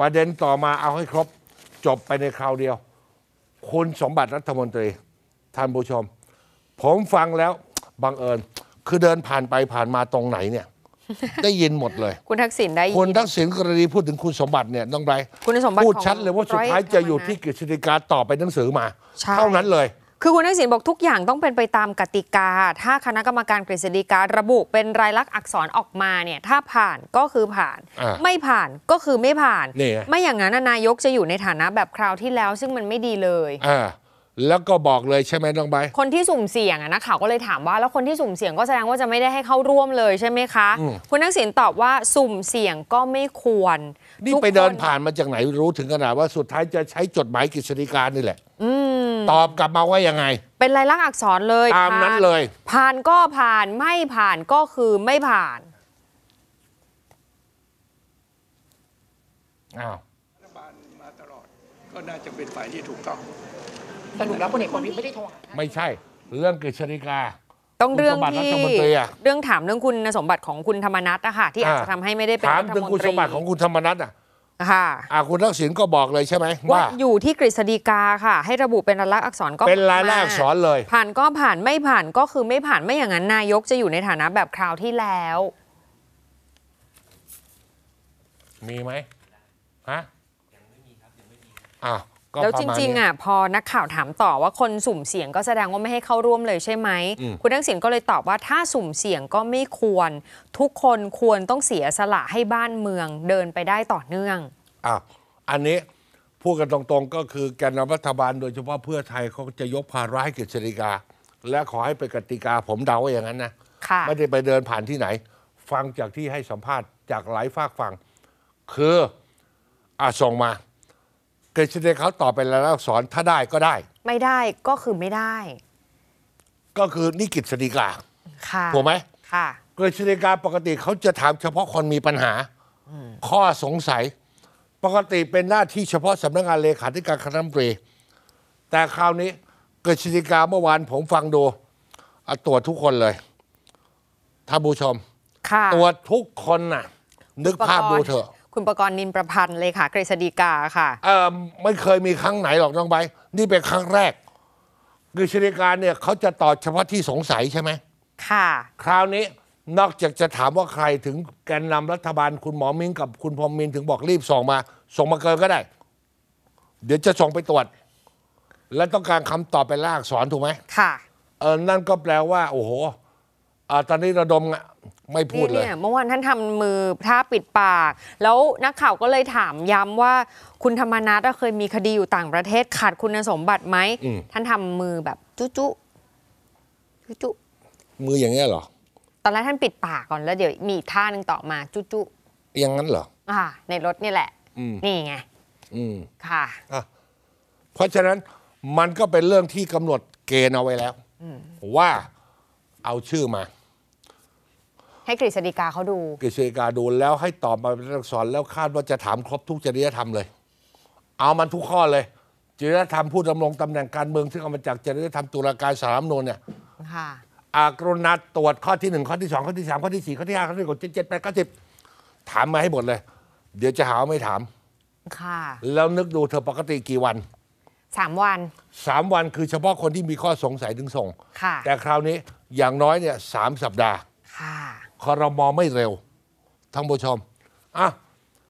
ประเด็นต่อมาเอาให้ครบจบไปในคราวเดียว คุณสมบัติรัฐมนตรีท่านผู้ชม ผมฟังแล้วบังเอิญ คือเดินผ่านไปผ่านมาตรงไหนเนี่ยได้ยินหมดเลย คุณทักษิณได้ยินคุณทักษิณกรณีพูดถึงคุณสมบัติเนี่ยต้องไปรคุณสมบัติพูดชัดเลย ว่าสุดท้ายจะอยู่ที่กฤษฎีกาต่อไปหนังสือมา เท่านั้นเลยคือคุณทักษิณบอกทุกอย่างต้องเป็นไปตามกติกา ถ้าคณะกรรมการกฤษฎีการะบุเป็นรายลักษณ์อักษรออกมาเนี่ย ถ้าผ่านก็คือผ่านไม่ผ่านก็คือไม่ผ่านนไม่อย่างนั้นนายกจะอยู่ในฐานะแบบคราวที่แล้ว ซึ่งมันไม่ดีเลยอแล้วก็บอกเลยใช่ไหมน้องใบคนที่สุ่มเสี่ยงอะนะข่าวก็เลยถามว่าแล้วคนที่สุ่มเสี่ยงก็แสดงว่าจะไม่ได้ให้เข้าร่วมเลยใช่ไหมคะมคุณทักษิณตอบว่าสุ่มเสี่ยงก็ไม่ควรนี่ไปเดินผ่านมาจากไหนรู้ถึงขนาดว่าสุดท้ายจะใช้จดหมายกฤษฎีกานี่แหละอืตอบกลับมาว่ายังไง เป็นลายลักษณ์อักษรเลยตามนั้นเลย ผ่านก็ผ่านไม่ผ่านก็คือไม่ผ่าน อ้าวรัฐบาลมาตลอด ก็น่าจะเป็นฝ่ายที่ถูกต้องสรุปแล้วคนเอกคนนี้ไม่ได้โทรไม่ใช่ เรื่องกฤษฎีกา ต้องเรื่องที่ เรื่องถามเรื่องคุณสมบัติของคุณธรรมนัฐอะค่ะที่อาจจะทำให้ไม่ได้เป็นถามเรื่องคุณสมบัติของคุณธรรมนัฐอะค่ะอ่าคุณทักษิณก็บอกเลยใช่ไหมว่าอยู่ที่กฤษฎีกาค่ะ ให้ระบุเป็นายลักษณ์อักษรก็เป็นลายลักษณ์อักษรเลย ผ่านก็ผ่านไม่ผ่านก็คือไม่ผ่านไม่อย่างนั้นนายกจะอยู่ในฐานะแบบคราวที่แล้ว มีไหมฮะยังไม่มีครับยังไม่มีอ้าวแล้วจริงๆอ่ะพอนักข่าวถามต่อว่าคนสุ่มเสี่ยงก็แสดงว่าไม่ให้เข้าร่วมเลยใช่ไหม คุณทักษิณก็เลยตอบว่าถ้าสุ่มเสี่ยงก็ไม่ควร ทุกคนควรต้องเสียสละให้บ้านเมืองเดินไปได้ต่อเนื่องอ่ะอันนี้พูดกันตรงๆ ก็คือแกนนรัฐบาลโดยเฉพาะเพื่อไทยเขาจะยกภาระให้กฤษฎิกา และขอให้เป็นกติกาผมเดาอย่างนั้นนะไม่ได้ไปเดินผ่านที่ไหน ฟังจากที่ให้สัมภาษณ์จากหลายฝากฟัง คืออ่ะส่งมากฤษฎีเขาตอบไปแล้วสอนถ้าได้ก็ได้ ไม่ได้ก็คือไม่ได้ ก็คือนิกิจสติกาถูกไหมเกิกฤษฎีกาปกติเขาจะถามเฉพาะคนมีปัญหาข้อสงสัย ปกติเป็นหน้าที่เฉพาะสำนักงานเลขาธิการคณะมนตรีแต่คราวนี้กฤษฎีกาเมื่อวานผมฟังดู ตรวจทุกคนเลยท่านผู้ชมตรวจทุกคนน่ะ นึกภาพดูเถอะคุณประกรณ์นินประพันธ์เลยค่ะกฤษฎีกาค่ะ เออไม่เคยมีครั้งไหนหรอกน้องใบนี่เป็นครั้งแรกกฤษฎีกาเนี่ย เขาจะตอบเฉพาะที่สงสัยใช่ไหม ค่ะ คราวนี้นอกจากจะถามว่าใครถึงแกนนำรัฐบาล คุณหมอมิ้งกับคุณพรมมินถึงบอกรีบส่งมา ส่งมาเกินก็ได้ เดี๋ยวจะส่งไปตรวจ และต้องการคำตอบไปลากสอนถูกไหมค่ะเออนั่นก็แปลว่า โอ้โหอตอนนี้ระดมไม่พูดเลยเมื่อวานท่านทำมือท่าปิดปาก แล้วนักข่าวก็เลยถามย้ำว่า คุณธรรมนัฐเคยมีคดีอยู่ต่างประเทศ ขาดคุณสมบัติไหมมท่านทำมือแบบจุ๊จุ๊จุ๊จุ๊มืออย่างเงี้ยเหรอตอนแรกท่านปิดปากก่อนแล้วเดี๋ยวมีท่าหนึ่งต่อมา จุ๊จุอย่างนั้นเหรอ อ่าในรถนี่แหละนี่ไงอืมค่ะเพราะฉะนั้นมันก็เป็นเรื่องที่กำหนดเกณฑ์เอาไว้แล้วว่าเอาชื่อมาให้กฤษฎีกาเขาดู กฤษฎีกาดูแล้วให้ตอบมาเป็นอักษรแล้วคาดว่าจะถามครบทุกจริยธรรมเลย เอามันทุกข้อเลย จริยธรรมผู้ดำรงตำแหน่งการเมืองที่เอามาจากจริยธรรมตุลาการสารรัมนูนเนี่ย ค่ะอากรณัตรวจข้อที่หนึ่งข้อที่สองข้อที่สามข้อที่สี่ข้อที่ห้าข้อที่หกเจ็ดแปดเก้าสิบถามมาให้หมดเลย เดี๋ยวจะหาไม่ถาม ค่ะ แล้วนึกดูเธอปกติกี่วัน สามวัน สามวันคือ เฉพาะคนที่มีข้อสงสัยถึงส่ง ค่ะ แต่คราวนี้อย่างน้อยเนี่ยสามสัปดาห์ ค่ะคอรมอไม่เร็วท่านผู้ชมอ่ะ